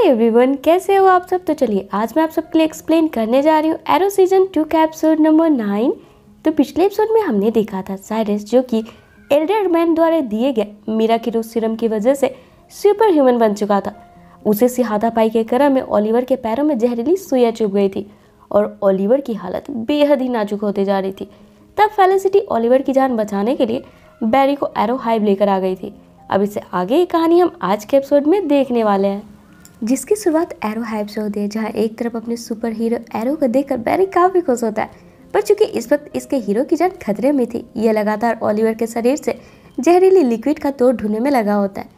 hi everyone कैसे हो आप सब तो चलिए आज मैं आप सबके लिए एक्सप्लेन करने जा रही हूँ एरो सीजन टू का एपिसोड नंबर नाइन तो पिछले एपिसोड में हमने देखा था साइरस जो कि एल्डर मैन द्वारा दिए गए मीरा के सीरम सिरम की वजह से सुपर ह्यूमन बन चुका था उसे सिहादा पाई के क्रम में ओलिवर के पैरों में जहरीली सुइया चुभ गई थी और ओलिवर की हालत बेहद ही नाजुक होती जा रही थी तब फेलिसिटी ओलिवर की जान बचाने के लिए बैरी को एरो हाइव लेकर आ गई थी अब इससे आगे ये कहानी हम आज के एपिसोड में देखने वाले हैं जिसकी शुरुआत एरो हाइप से होती है जहाँ एक तरफ अपने सुपर हीरो एरो को देखकर बैरी काफ़ी खुश होता है पर चूंकि इस वक्त इसके हीरो की जान खतरे में थी यह लगातार ओलिवर के शरीर से जहरीली लिक्विड का तोड़ ढूंढने में लगा होता है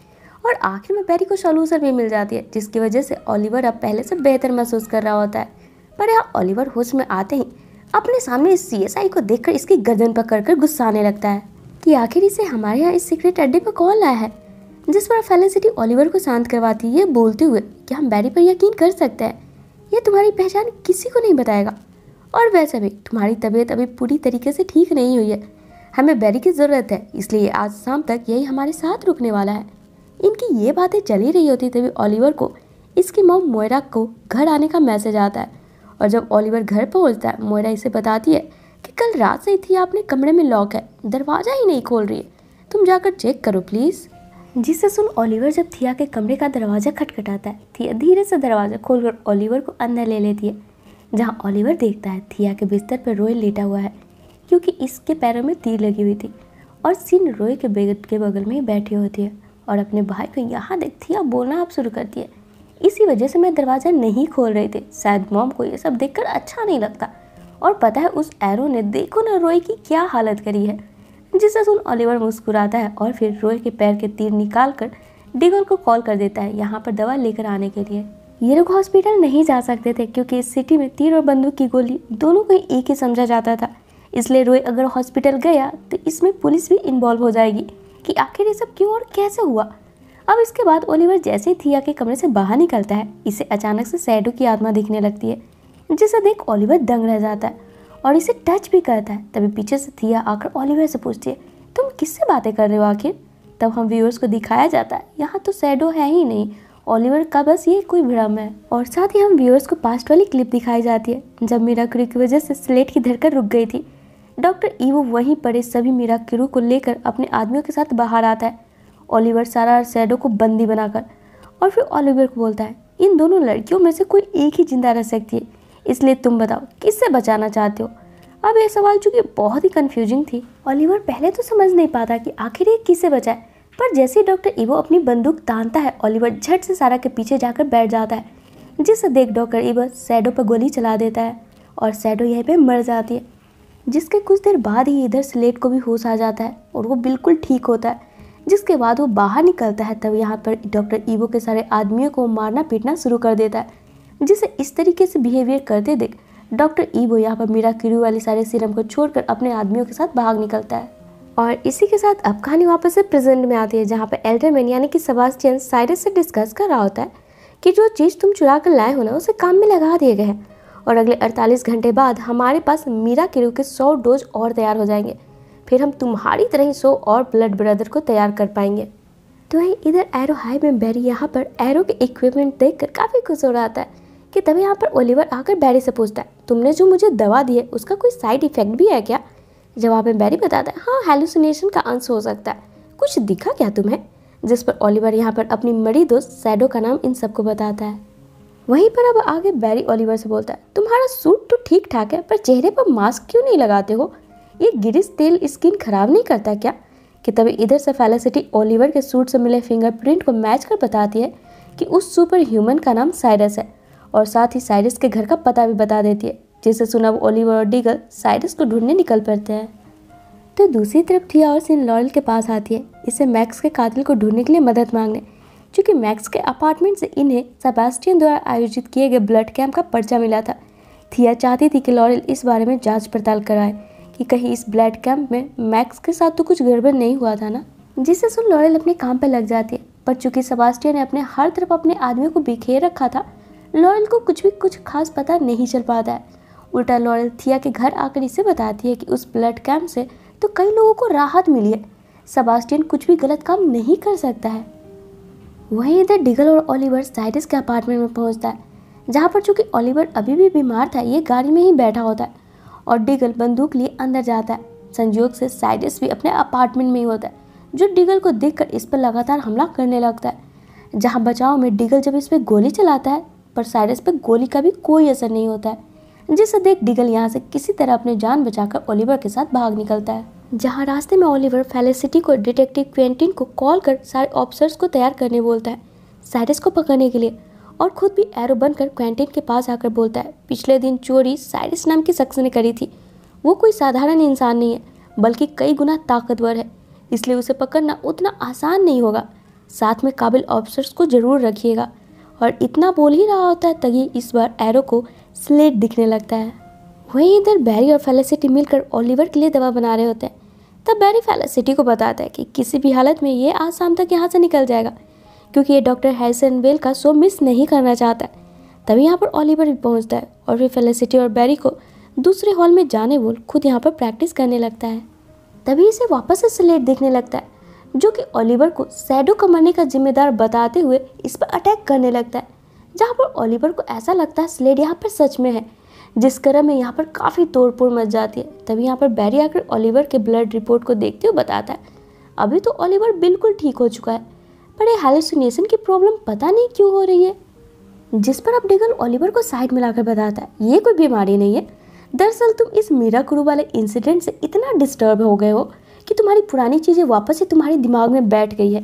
और आखिर में बैरी को सोलूसर भी मिल जाती है जिसकी वजह से ओलिवर अब पहले से बेहतर महसूस कर रहा होता है पर यहाँ ओलिवर होश में आते ही अपने सामने इस सी को देखकर इसकी गर्दन पकड़कर गुस्सा आने लगता है कि आखिर इसे हमारे यहाँ इस सीक्रेट अड्डे पर कौन लाया है जिस पर फेलिसिटी ओलिवर को शांत करवाती है बोलते हुए कि हम बैरी पर यकीन कर सकते हैं यह तुम्हारी पहचान किसी को नहीं बताएगा और वैसे भी तुम्हारी तबीयत अभी पूरी तरीके से ठीक नहीं हुई है हमें बैरी की ज़रूरत है इसलिए आज शाम तक यही हमारे साथ रुकने वाला है इनकी ये बातें चल ही रही होती तभी ओलिवर को इसकी मोम मोयरा को घर आने का मैसेज आता है और जब ओलिवर घर पहुंचता है मोयरा इसे बताती है कि कल रात से थी आपने कमरे में लॉक है दरवाज़ा ही नहीं खोल रही है तुम जाकर चेक करो प्लीज़ जिसे सुन ओलिवर जब थिया के कमरे का दरवाज़ा खटखटाता है थिया धीरे से दरवाज़ा खोलकर ओलिवर को अंदर ले लेती है जहाँ ओलिवर देखता है थिया के बिस्तर पर रोय लेटा हुआ है क्योंकि इसके पैरों में तीर लगी हुई थी और सीन रोय के बेगत के बगल में ही बैठी होती है और अपने भाई को यहाँ देख थिया बोलना आप शुरू करती है इसी वजह से मैं दरवाज़ा नहीं खोल रही थी शायद मॉम को ये सब देख अच्छा नहीं लगता और पता है उस एरो ने देखो ना रोय की क्या हालत करी है जिसे सुन ओलिवर मुस्कुराता है और फिर रोय के पैर के तीर निकाल कर डिगल को कॉल कर देता है यहाँ पर दवा लेकर आने के लिए ये लोग हॉस्पिटल नहीं जा सकते थे क्योंकि इस सिटी में तीर और बंदूक की गोली दोनों को एक ही समझा जाता था इसलिए रोय अगर हॉस्पिटल गया तो इसमें पुलिस भी इन्वॉल्व हो जाएगी कि आखिर ये सब क्यों और कैसे हुआ अब इसके बाद ओलिवर जैसे ही थिया के कमरे से बाहर निकलता है इसे अचानक से सैडो की आत्मा दिखने लगती है जिसे देख ओलिवर दंग रह जाता है और इसे टच भी करता है तभी पीछे से थिया आकर ओलिवर से पूछती है तुम किससे बातें कर रहे हो आखिर तब हम व्यूअर्स को दिखाया जाता है यहाँ तो सैडो है ही नहीं ओलिवर का बस ये कोई भ्रम है और साथ ही हम व्यूअर्स को पास्ट वाली क्लिप दिखाई जाती है जब मीरा क्रू की वजह से स्लेट की धड़कन रुक गई थी डॉक्टर ईवो वहीं पड़े सभी मीरा क्रू को लेकर अपने आदमियों के साथ बाहर आता है ओलिवर सारा सैडो को बंदी बनाकर और फिर ओलिवर को बोलता है इन दोनों लड़कियों में से कोई एक ही जिंदा रह सकती है इसलिए तुम बताओ किससे बचाना चाहते हो अब यह सवाल चूंकि बहुत ही कन्फ्यूजिंग थी ओलिवर पहले तो समझ नहीं पाता कि आखिर ये किसे बचाए पर जैसे ही डॉक्टर इवो अपनी बंदूक तानता है ओलिवर झट से सारा के पीछे जाकर बैठ जाता है जिसे देख डॉक्टर इवो सैडो पर गोली चला देता है और सैडो यहीं पर मर जाती है जिसके कुछ देर बाद ही इधर स्लेट को भी होश आ जाता है और वो बिल्कुल ठीक होता है जिसके बाद वो बाहर निकलता है तब यहाँ पर डॉक्टर ईवो के सारे आदमियों को मारना पीटना शुरू कर देता है जिसे इस तरीके से बिहेवियर करते देख डॉक्टर ईबो यहाँ पर मीरा किरू वाले सारे सीरम को छोड़कर अपने आदमियों के साथ भाग निकलता है और इसी के साथ अब कहानी वापस से प्रेजेंट में आती है जहाँ पर एल्डरमैन यानी कि सबास्टियन साइरस से डिस्कस कर रहा होता है कि जो चीज़ तुम चुरा कर लाए हो ना उसे काम में लगा दिए गए हैं और अगले 48 घंटे बाद हमारे पास मीरा किरू के 100 डोज और तैयार हो जाएंगे फिर हम तुम्हारी तरह ही 100 और ब्लड ब्रदर को तैयार कर पाएंगे तो वहीं इधर एरो हाई में बैरी यहाँ पर एरो के इक्विपमेंट देख कर काफ़ी खुश हो रहा था कि तभी यहाँ पर ओलिवर आकर बैरी से पूछता है तुमने जो मुझे दवा दी है उसका कोई साइड इफेक्ट भी है क्या जवाब में बैरी बताता है हाँ हेलुसिनेशन का अंश हो सकता है कुछ दिखा क्या तुम्हें जिस पर ओलिवर यहाँ पर अपनी मड़ी दोस्त सैडो का नाम इन सबको बताता है वहीं पर अब आगे बैरी ओलिवर से बोलता है तुम्हारा सूट तो ठीक ठाक है पर चेहरे पर मास्क क्यों नहीं लगाते हो ये गिरिस तेल स्किन खराब नहीं करता क्या कि तभी इधर से फैलासिटी ओलिवर के सूट से मिले फिंगरप्रिंट को मैच कर बताती है कि उस सुपर ह्यूमन का नाम साइरस है और साथ ही साइरस के घर का पता भी बता देती है जिसे सुना वो ओलिवर और डीगल साइरस को ढूंढने निकल पड़ते हैं तो दूसरी तरफ थिया और सीन लॉरल के पास आती है इसे मैक्स के कातिल को ढूंढने के लिए मदद मांगने चूँकि मैक्स के अपार्टमेंट से इन्हें सबास्टियन द्वारा आयोजित किए गए ब्लड कैंप का पर्चा मिला था थिया चाहती थी कि लॉरेल इस बारे में जांच पड़ताल कराए कि कहीं इस ब्लड कैंप में मैक्स के साथ तो कुछ गड़बड़ नहीं हुआ था ना जिससे सुन लॉरेल अपने काम पर लग जाती है पर चूंकि सबास्टियन ने अपने हर तरफ अपने आदमी को बिखेर रखा था लॉयल को कुछ भी कुछ खास पता नहीं चल पाता है उल्टा लॉयल थिया के घर आकर इसे बताती है कि उस ब्लड कैंप से तो कई लोगों को राहत मिली है सबास्टियन कुछ भी गलत काम नहीं कर सकता है वहीं इधर डिगल और ओलिवर साइडिस के अपार्टमेंट में पहुंचता है जहाँ पर चूंकि ओलिवर अभी भी बीमार था ये गाड़ी में ही बैठा होता है और डिगल बंदूक लिए अंदर जाता है संजोग से साइडिस भी अपने अपार्टमेंट में ही होता है जो डिगल को देखकर इस पर लगातार हमला करने लगता है जहाँ बचाव में डिगल जब इस पर गोली चलाता है पर साइरस पर गोली का भी कोई असर नहीं होता है जिसे देख डिगल यहाँ से किसी तरह अपनी जान बचाकर ओलिवर के साथ भाग निकलता है जहाँ रास्ते में ओलिवर फेलिसिटी को डिटेक्टिव क्वेंटिन को कॉल कर सारे ऑफिसर्स को तैयार करने बोलता है साइरस को पकड़ने के लिए और खुद भी एरो बनकर क्वेंटिन के पास आकर बोलता है पिछले दिन चोरी साइरस नाम की शख्स ने करी थी वो कोई साधारण इंसान नहीं है बल्कि कई गुना ताकतवर है इसलिए उसे पकड़ना उतना आसान नहीं होगा साथ में काबिल ऑफिसर्स को ज़रूर रखिएगा और इतना बोल ही रहा होता है तभी इस बार एरो को स्लेट दिखने लगता है वहीं इधर बैरी और फेलेसिटी मिलकर ओलिवर के लिए दवा बना रहे होते हैं तब बैरी फेलासिटी को बताता है कि किसी भी हालत में ये आज शाम तक यहाँ से निकल जाएगा क्योंकि ये डॉक्टर हैरिसन वेल का शो मिस नहीं करना चाहता है तभी यहाँ पर ओलिवर भी पहुँचता है और फिर फेलेसिटी और बैरी को दूसरे हॉल में जाने बोल खुद यहाँ पर प्रैक्टिस करने लगता है तभी इसे वापस से स्लेट दिखने लगता है जो कि ओलिवर को सैडो को मरने का जिम्मेदार बताते हुए इस पर अटैक करने लगता है जहाँ पर ओलिवर को ऐसा लगता है स्लेड यहाँ पर सच में है जिस क्रम में यहाँ पर काफ़ी तोड़फोड़ मच जाती है तभी यहाँ पर बैरी आकर ओलिवर के ब्लड रिपोर्ट को देखते हुए बताता है अभी तो ओलिवर बिल्कुल ठीक हो चुका है पर ये हेलोसिनेशन की प्रॉब्लम पता नहीं क्यों हो रही है जिस पर अब डिगल ओलिवर को साइड में लाकर बताता है ये कोई बीमारी नहीं है दरअसल तुम इस मीरा कुरू वाले इंसिडेंट से इतना डिस्टर्ब हो गए हो कि तुम्हारी पुरानी चीज़ें वापस से तुम्हारे दिमाग में बैठ गई है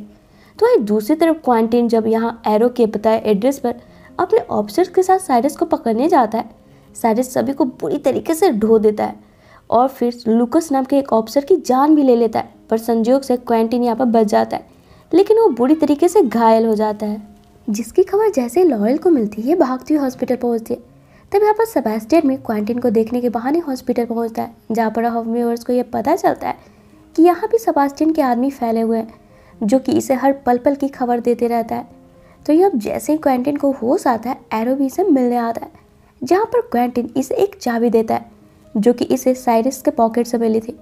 तो वहीं दूसरी तरफ क्वारंटीन जब यहाँ एरो के है एड्रेस पर अपने ऑफिसर्स के साथ साइरस को पकड़ने जाता है साइरस सभी को बुरी तरीके से ढो देता है और फिर लुकस नाम के एक ऑफिसर की जान भी ले लेता है पर संजोग से क्वेंटिन यहाँ पर बच जाता है लेकिन वो बुरी तरीके से घायल हो जाता है जिसकी खबर जैसे लॉयल को मिलती है भागती हुई हॉस्पिटल पहुँचती है तब यहाँ पर सबेस्टियन में क्वेंटिन को देखने के बहाने हॉस्पिटल पहुँचता है जहाँ पर हॉफ को यह पता चलता है कि यहाँ भी सबास्टिन के आदमी फैले हुए हैं जो कि इसे हर पल पल की खबर देते रहता है तो ये अब जैसे ही क्वेंटिन को होश आता है एरोबी से मिलने आता है जहाँ पर क्वेंटिन इसे एक चाबी देता है जो कि इसे साइरस के पॉकेट से मिली थी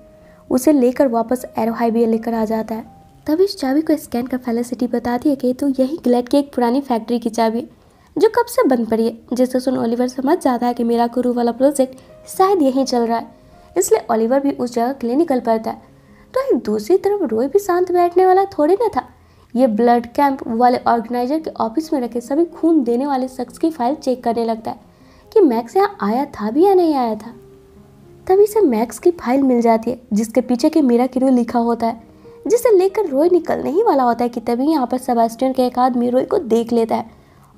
उसे लेकर वापस एरो हाईवे लेकर आ जाता है तब इस चाबी को स्कैन कर फेलेसिटी बताती है कि तो यही ग्लेट की एक पुरानी फैक्ट्री की चाबी जो कब से बंद पड़ी है जिससे सुन ओलिवर समझ जाता है कि मेरा कुरू वाला प्रोजेक्ट शायद यहीं चल रहा है इसलिए ओलिवर भी उस जगह क्लिनिकल पर था लेकिन दूसरी तरफ रोई भी शांत बैठने वाला थोड़े ना था ये ब्लड कैंप वाले ऑर्गेनाइजर के ऑफिस में रखे सभी खून देने वाले शख्स की फाइल चेक करने लगता है कि मैक्स यहाँ आया था भी या नहीं आया था तभी से मैक्स की फाइल मिल जाती है जिसके पीछे के मीरा किरू लिखा होता है जिसे लेकर रोय निकलने ही वाला होता है कि तभी यहाँ पर सबास्टियन के एक आदमी रोय को देख लेता है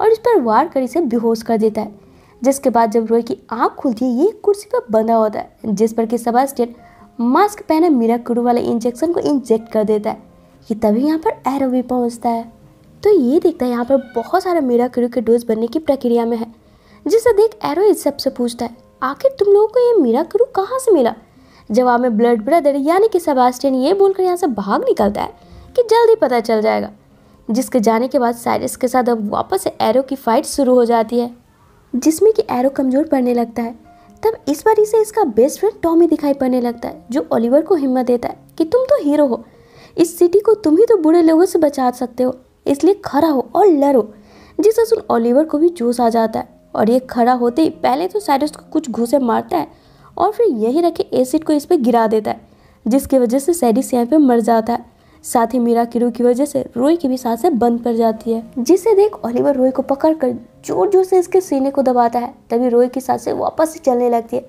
और इस पर वार कर इसे बेहोश कर देता है जिसके बाद जब रोय की आँख खुलती है ये कुर्सी पर बंधा होता है जिस पर कि सबास्टियन मास्क पहने मीरा कुरु वाले इंजेक्शन को इंजेक्ट कर देता है कि तभी यहाँ पर एरो भी पहुँचता है तो ये देखता है यहाँ पर बहुत सारा मीरा कुरु के डोज बनने की प्रक्रिया में है जिसे देख एरो इस सबसे पूछता है आखिर तुम लोगों को ये मीरा कुरु कहाँ से मिला जवाब में ब्लड ब्रदर यानी कि सबास्टियन ये बोलकर यहाँ से भाग निकलता है कि जल्दी पता चल जाएगा जिसके जाने के बाद साइरस के साथ अब वापस एरो की फाइट शुरू हो जाती है जिसमें कि एरो कमज़ोर पड़ने लगता है तब इस बारी से इसका बेस्ट फ्रेंड टॉमी दिखाई पड़ने लगता है जो ओलिवर को हिम्मत देता है कि तुम तो हीरो हो इस सिटी को तुम ही तो बुरे लोगों से बचा सकते हो इसलिए खड़ा हो और लड़ो जिसे सुन ओलिवर को भी जोश आ जाता है और ये खड़ा होते ही पहले तो साइरस को कुछ घूसे मारता है और फिर यही रखे एसिड को इस पर गिरा देता है जिसकी वजह से सैरिस यहाँ पर मर जाता है साथ ही मीरा किरू की वजह से रोई की भी सांसें बंद पड़ जाती है जिसे देख ओलिवर रोई को पकड़कर जोर जोर से इसके सीने को दबाता है तभी रोई की सांसें वापस से चलने लगती है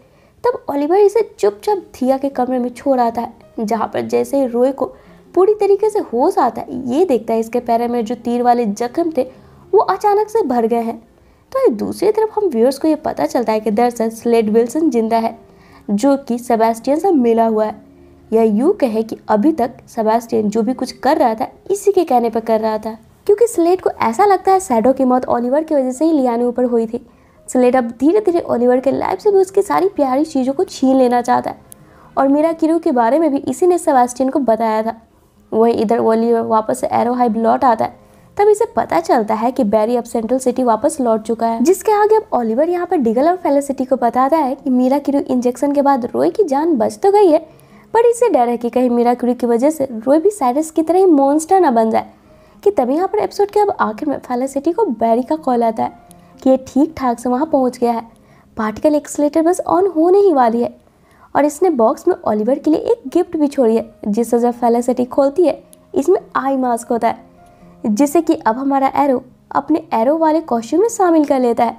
तब ओलिवर इसे चुपचाप थिया के कमरे में छोड़ आता है जहाँ पर जैसे ही रोई को पूरी तरीके से होश आता है ये देखता है इसके पैर में जो तीर वाले जख्म थे वो अचानक से भर गए हैं तो दूसरी तरफ हम व्यूअर्स को ये पता चलता है कि दरअसल स्लेट विल्सन जिंदा है जो कि सेबेस्टियन से मिला हुआ है या यूँ कहे कि अभी तक सबास्टियन जो भी कुछ कर रहा था इसी के कहने पर कर रहा था क्योंकि स्लेट को ऐसा लगता है सैडो की मौत ओलिवर की वजह से ही लियाने ऊपर हुई थी स्लेट अब धीरे धीरे ओलिवर के लाइफ से भी उसकी सारी प्यारी चीज़ों को छीन लेना चाहता है और मीरा किरू के बारे में भी इसी ने सबास्टियन को बताया था वहीं इधर ओलिवर वापस से एरो हाइब लौट आता है तब इसे पता चलता है कि बैरी अब सेंट्रल सिटी वापस लौट चुका है जिसके आगे अब ओलिवर यहाँ पर डिगल और फेलेसिटी को बताता है कि मीरा किरू इंजेक्शन के बाद रोई की जान बच तो गई है पर इसे डर है कि कहीं मीरा क्यूरी की वजह से रोय भी साइरस की तरह ही मॉन्स्टर ना बन जाए कि तभी यहाँ पर एपिसोड के अब आखिर में फैलासिटी को बैरी का कॉल आता है कि ये ठीक ठाक से वहाँ पहुँच गया है पार्टिकल एक्सलेटर बस ऑन होने ही वाली है और इसने बॉक्स में ओलिवर के लिए एक गिफ्ट भी छोड़ी है जिससे जब फैलासिटी खोलती है इसमें आई मास्क होता है जिससे कि अब हमारा एरो अपने एरो वाले कॉस्ट्यूम में शामिल कर लेता है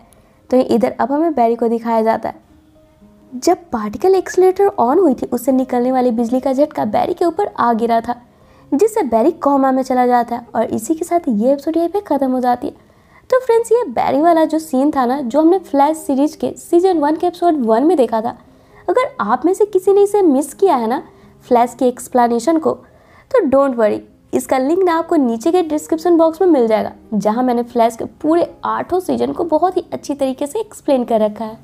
तो इधर अब हमें बैरी को दिखाया जाता है जब पार्टिकल एक्सलेटर ऑन हुई थी उससे निकलने वाली बिजली का झटका बैरी के ऊपर आ गिरा था जिससे बैरी कोमा में चला जाता है और इसी के साथ ये एपिसोड यहीं पे ख़त्म हो जाती है तो फ्रेंड्स ये बैरी वाला जो सीन था ना जो हमने फ्लैश सीरीज के सीजन वन के एपिसोड वन में देखा था अगर आप में से किसी ने इसे मिस किया है ना फ्लैश की एक्सप्लेनेशन को तो डोंट वरी इसका लिंक ना आपको नीचे के डिस्क्रिप्शन बॉक्स में मिल जाएगा जहाँ मैंने फ्लैश के पूरे आठों सीजन को बहुत ही अच्छी तरीके से एक्सप्लेन कर रखा है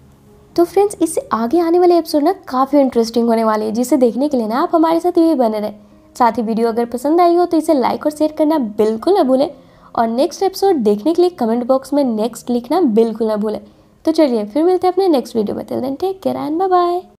तो फ्रेंड्स इससे आगे आने वाले एपिसोड ना काफ़ी इंटरेस्टिंग होने वाले हैं जिसे देखने के लिए ना आप हमारे साथ ये बने रहें साथ ही वीडियो अगर पसंद आई हो तो इसे लाइक और शेयर करना बिल्कुल ना भूलें और नेक्स्ट एपिसोड देखने के लिए कमेंट बॉक्स में नेक्स्ट लिखना बिल्कुल ना भूलें तो चलिए फिर मिलते हैं अपने नेक्स्ट वीडियो में till then take care and bye bye